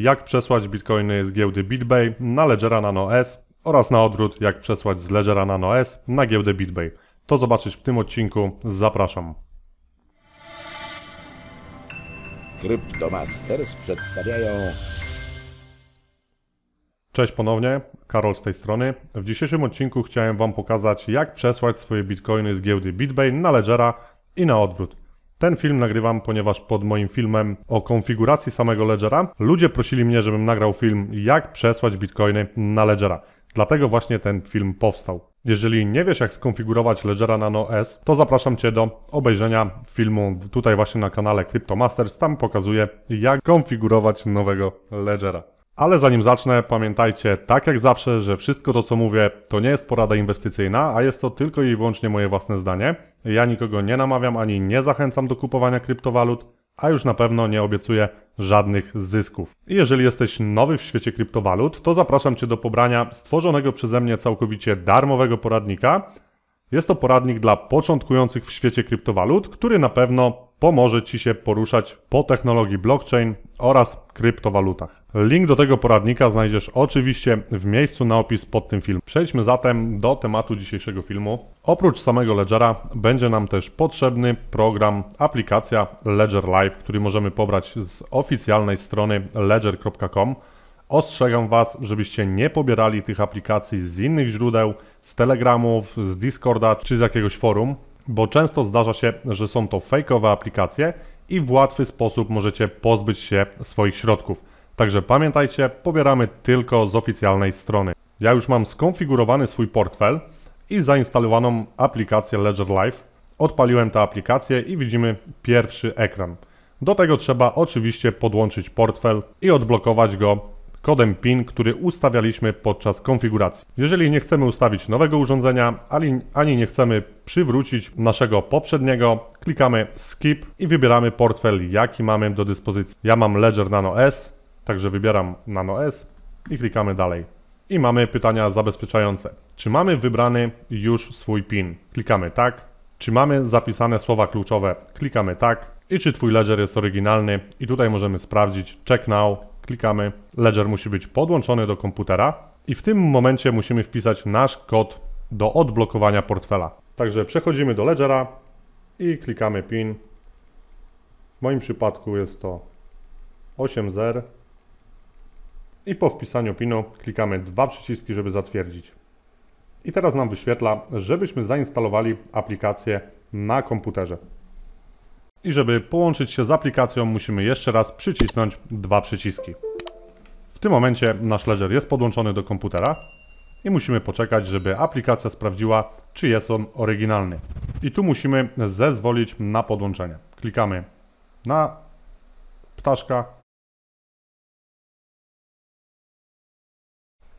jak przesłać bitcoiny z giełdy BitBay na Ledgera Nano S oraz na odwrót, jak przesłać z Ledgera Nano S na giełdę BitBay. To zobaczysz w tym odcinku. Zapraszam. Cryptomasters przedstawiają. Cześć ponownie, Karol z tej strony. W dzisiejszym odcinku chciałem Wam pokazać, jak przesłać swoje bitcoiny z giełdy BitBay na Ledgera i na odwrót. Ten film nagrywam, ponieważ pod moim filmem o konfiguracji samego Ledgera ludzie prosili mnie, żebym nagrał film jak przesłać bitcoiny na Ledgera. Dlatego właśnie ten film powstał. Jeżeli nie wiesz jak skonfigurować Ledgera Nano S, to zapraszam Cię do obejrzenia filmu tutaj właśnie na kanale Crypto Masters. Tam pokazuję jak konfigurować nowego Ledgera. Ale zanim zacznę, pamiętajcie, tak jak zawsze, że wszystko to, co mówię, to nie jest porada inwestycyjna, a jest to tylko i wyłącznie moje własne zdanie. Ja nikogo nie namawiam ani nie zachęcam do kupowania kryptowalut, a już na pewno nie obiecuję żadnych zysków. I jeżeli jesteś nowy w świecie kryptowalut, to zapraszam Cię do pobrania stworzonego przeze mnie całkowicie darmowego poradnika. Jest to poradnik dla początkujących w świecie kryptowalut, który na pewno pomoże Ci się poruszać po technologii blockchain oraz kryptowalutach. Link do tego poradnika znajdziesz oczywiście w miejscu na opis pod tym filmem. Przejdźmy zatem do tematu dzisiejszego filmu. Oprócz samego Ledgera będzie nam też potrzebny program, aplikacja Ledger Live, który możemy pobrać z oficjalnej strony ledger.com. Ostrzegam Was, żebyście nie pobierali tych aplikacji z innych źródeł, z Telegramów, z Discorda czy z jakiegoś forum, bo często zdarza się, że są to fejkowe aplikacje i w łatwy sposób możecie pozbyć się swoich środków. Także pamiętajcie, pobieramy tylko z oficjalnej strony. Ja już mam skonfigurowany swój portfel i zainstalowaną aplikację Ledger Live. Odpaliłem tę aplikację i widzimy pierwszy ekran. Do tego trzeba oczywiście podłączyć portfel i odblokować go kodem PIN, który ustawialiśmy podczas konfiguracji. Jeżeli nie chcemy ustawić nowego urządzenia, ani, ani nie chcemy przywrócić naszego poprzedniego, klikamy Skip i wybieramy portfel, jaki mamy do dyspozycji. Ja mam Ledger Nano S, Także wybieram Nano S i klikamy dalej. I mamy pytania zabezpieczające. Czy mamy wybrany już swój PIN? Klikamy tak. Czy mamy zapisane słowa kluczowe? Klikamy tak. I czy Twój ledger jest oryginalny? I tutaj możemy sprawdzić check now. Klikamy. Ledger musi być podłączony do komputera. I w tym momencie musimy wpisać nasz kod do odblokowania portfela. Także przechodzimy do ledgera i klikamy PIN. W moim przypadku jest to 80 i po wpisaniu PIN-u klikamy dwa przyciski, żeby zatwierdzić. I teraz nam wyświetla, żebyśmy zainstalowali aplikację na komputerze. I żeby połączyć się z aplikacją, musimy jeszcze raz przycisnąć dwa przyciski. W tym momencie nasz ledger jest podłączony do komputera i musimy poczekać, żeby aplikacja sprawdziła, czy jest on oryginalny. I tu musimy zezwolić na podłączenie. Klikamy na ptaszka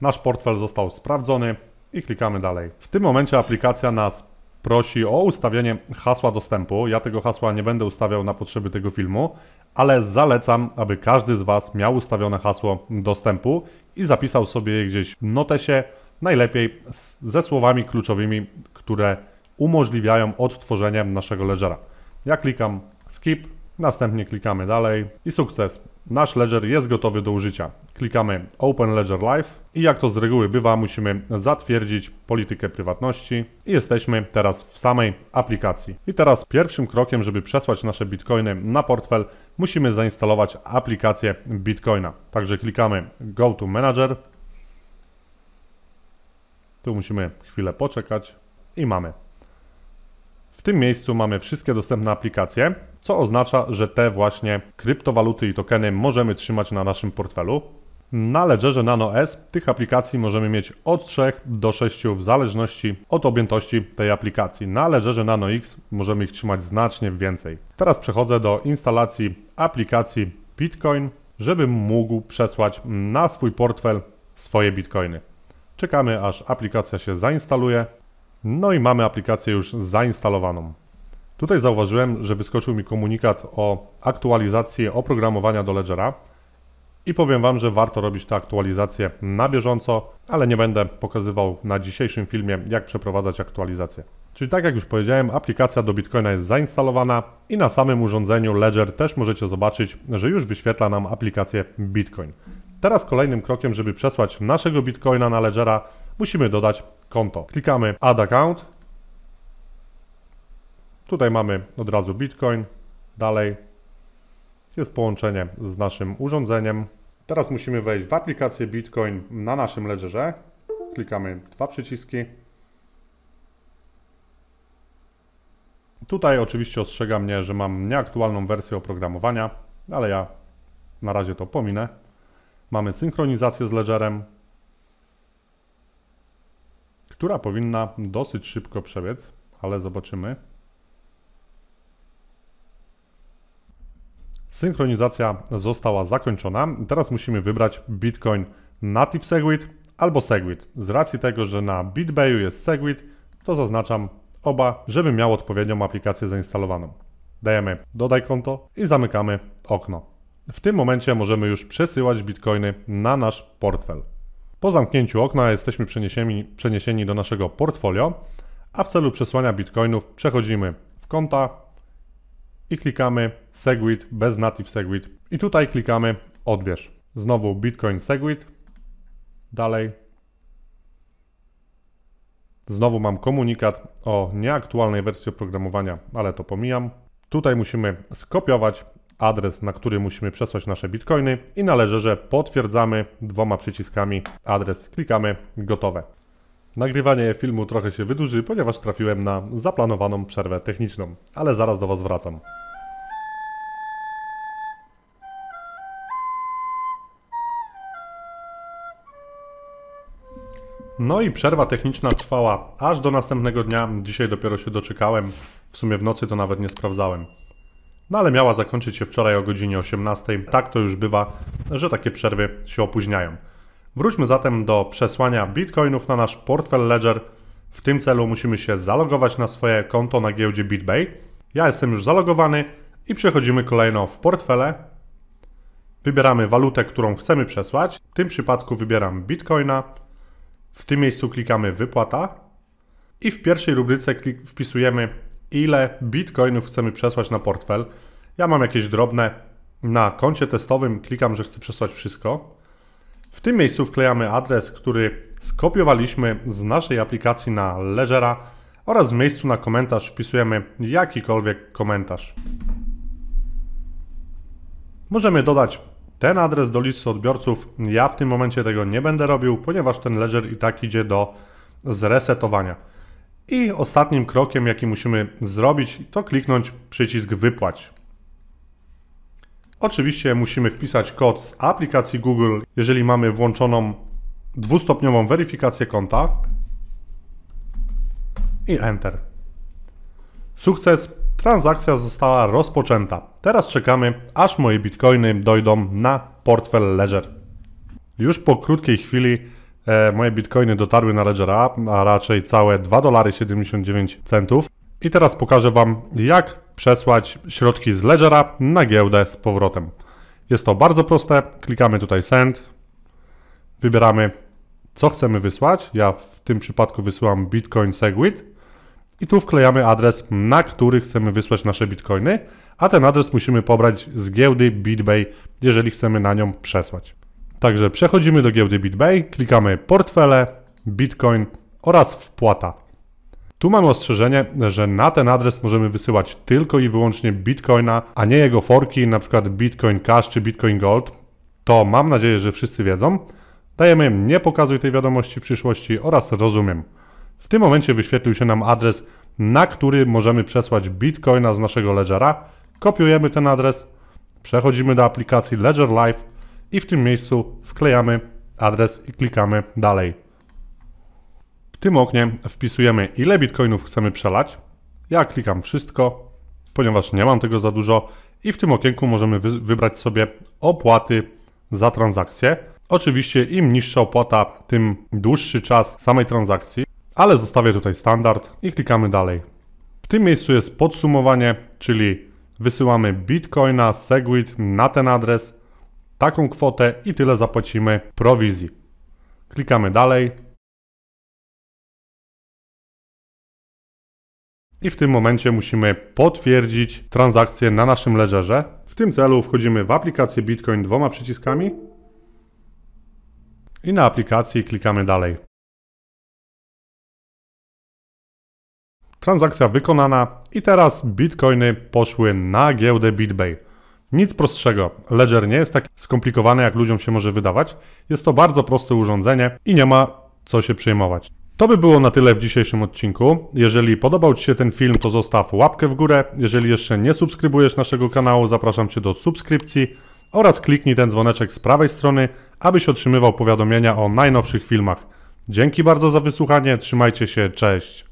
Nasz portfel został sprawdzony i klikamy dalej. W tym momencie aplikacja nas prosi o ustawienie hasła dostępu. Ja tego hasła nie będę ustawiał na potrzeby tego filmu, ale zalecam, aby każdy z Was miał ustawione hasło dostępu i zapisał sobie je gdzieś w notesie, najlepiej ze słowami kluczowymi, które umożliwiają odtworzenie naszego ledgera. Ja klikam skip, następnie klikamy dalej i sukces. Nasz ledger jest gotowy do użycia. Klikamy Open Ledger Live i jak to z reguły bywa, musimy zatwierdzić politykę prywatności i jesteśmy teraz w samej aplikacji. I teraz pierwszym krokiem, żeby przesłać nasze bitcoiny na portfel, musimy zainstalować aplikację Bitcoina. Także klikamy Go to Manager. Tu musimy chwilę poczekać i mamy. W tym miejscu mamy wszystkie dostępne aplikacje co oznacza, że te właśnie kryptowaluty i tokeny możemy trzymać na naszym portfelu. Na Ledgerze Nano S tych aplikacji możemy mieć od 3 do 6 w zależności od objętości tej aplikacji. Na Ledgerze Nano X możemy ich trzymać znacznie więcej. Teraz przechodzę do instalacji aplikacji Bitcoin, żebym mógł przesłać na swój portfel swoje bitcoiny. Czekamy aż aplikacja się zainstaluje. No i mamy aplikację już zainstalowaną. Tutaj zauważyłem, że wyskoczył mi komunikat o aktualizacji oprogramowania do Ledgera i powiem Wam, że warto robić tę aktualizację na bieżąco, ale nie będę pokazywał na dzisiejszym filmie, jak przeprowadzać aktualizację. Czyli tak jak już powiedziałem, aplikacja do Bitcoina jest zainstalowana i na samym urządzeniu Ledger też możecie zobaczyć, że już wyświetla nam aplikację Bitcoin. Teraz kolejnym krokiem, żeby przesłać naszego Bitcoina na Ledgera, musimy dodać konto. Klikamy Add Account Tutaj mamy od razu Bitcoin. Dalej jest połączenie z naszym urządzeniem. Teraz musimy wejść w aplikację Bitcoin na naszym ledgerze. Klikamy dwa przyciski. Tutaj oczywiście ostrzega mnie, że mam nieaktualną wersję oprogramowania, ale ja na razie to pominę. Mamy synchronizację z ledgerem, która powinna dosyć szybko przebiec, ale zobaczymy. Synchronizacja została zakończona. Teraz musimy wybrać Bitcoin Native Segwit albo Segwit. Z racji tego, że na BitBayu jest Segwit, to zaznaczam oba, żeby miał odpowiednią aplikację zainstalowaną. Dajemy dodaj konto i zamykamy okno. W tym momencie możemy już przesyłać bitcoiny na nasz portfel. Po zamknięciu okna jesteśmy przeniesieni, przeniesieni do naszego portfolio, a w celu przesłania bitcoinów przechodzimy w konta, i klikamy Segwit bez native Segwit. I tutaj klikamy odbierz. Znowu Bitcoin Segwit. Dalej. Znowu mam komunikat o nieaktualnej wersji oprogramowania, ale to pomijam. Tutaj musimy skopiować adres, na który musimy przesłać nasze bitcoiny i należy że potwierdzamy dwoma przyciskami adres. Klikamy gotowe. Nagrywanie filmu trochę się wydłuży, ponieważ trafiłem na zaplanowaną przerwę techniczną, ale zaraz do Was wracam. No i przerwa techniczna trwała aż do następnego dnia. Dzisiaj dopiero się doczekałem. W sumie w nocy to nawet nie sprawdzałem. No ale miała zakończyć się wczoraj o godzinie 18. Tak to już bywa, że takie przerwy się opóźniają. Wróćmy zatem do przesłania bitcoinów na nasz portfel Ledger. W tym celu musimy się zalogować na swoje konto na giełdzie BitBay. Ja jestem już zalogowany i przechodzimy kolejno w portfele. Wybieramy walutę, którą chcemy przesłać. W tym przypadku wybieram bitcoina. W tym miejscu klikamy wypłata i w pierwszej rubryce wpisujemy ile bitcoinów chcemy przesłać na portfel. Ja mam jakieś drobne na koncie testowym, klikam, że chcę przesłać wszystko. W tym miejscu wklejamy adres, który skopiowaliśmy z naszej aplikacji na Ledgera oraz w miejscu na komentarz wpisujemy jakikolwiek komentarz. Możemy dodać ten adres do listy odbiorców. Ja w tym momencie tego nie będę robił, ponieważ ten ledger i tak idzie do zresetowania. I ostatnim krokiem, jaki musimy zrobić, to kliknąć przycisk wypłać. Oczywiście musimy wpisać kod z aplikacji Google, jeżeli mamy włączoną dwustopniową weryfikację konta i Enter. Sukces, transakcja została rozpoczęta. Teraz czekamy, aż moje bitcoiny dojdą na portfel Ledger. Już po krótkiej chwili e, moje bitcoiny dotarły na Ledgera, a raczej całe 2,79 dolarów. I teraz pokażę Wam, jak przesłać środki z ledgera na giełdę z powrotem. Jest to bardzo proste. Klikamy tutaj send. Wybieramy co chcemy wysłać. Ja w tym przypadku wysyłam Bitcoin Segwit i tu wklejamy adres, na który chcemy wysłać nasze bitcoiny, a ten adres musimy pobrać z giełdy BitBay, jeżeli chcemy na nią przesłać. Także przechodzimy do giełdy BitBay, klikamy portfele, bitcoin oraz wpłata. Tu mamy ostrzeżenie, że na ten adres możemy wysyłać tylko i wyłącznie bitcoina, a nie jego forki, np. bitcoin cash czy bitcoin gold. To mam nadzieję, że wszyscy wiedzą. Dajemy nie pokazuj tej wiadomości w przyszłości oraz rozumiem. W tym momencie wyświetlił się nam adres, na który możemy przesłać bitcoina z naszego ledgera. Kopiujemy ten adres, przechodzimy do aplikacji Ledger Live i w tym miejscu wklejamy adres i klikamy dalej tym oknie wpisujemy ile bitcoinów chcemy przelać. Ja klikam wszystko, ponieważ nie mam tego za dużo i w tym okienku możemy wy wybrać sobie opłaty za transakcję. Oczywiście im niższa opłata, tym dłuższy czas samej transakcji, ale zostawię tutaj standard i klikamy dalej. W tym miejscu jest podsumowanie, czyli wysyłamy bitcoina, segwit na ten adres, taką kwotę i tyle zapłacimy prowizji. Klikamy dalej. i w tym momencie musimy potwierdzić transakcję na naszym ledgerze. W tym celu wchodzimy w aplikację Bitcoin dwoma przyciskami i na aplikacji klikamy dalej. Transakcja wykonana i teraz bitcoiny poszły na giełdę BitBay. Nic prostszego. Ledger nie jest tak skomplikowany, jak ludziom się może wydawać. Jest to bardzo proste urządzenie i nie ma co się przejmować. To by było na tyle w dzisiejszym odcinku. Jeżeli podobał Ci się ten film, to zostaw łapkę w górę. Jeżeli jeszcze nie subskrybujesz naszego kanału, zapraszam Cię do subskrypcji oraz kliknij ten dzwoneczek z prawej strony, abyś otrzymywał powiadomienia o najnowszych filmach. Dzięki bardzo za wysłuchanie, trzymajcie się, cześć!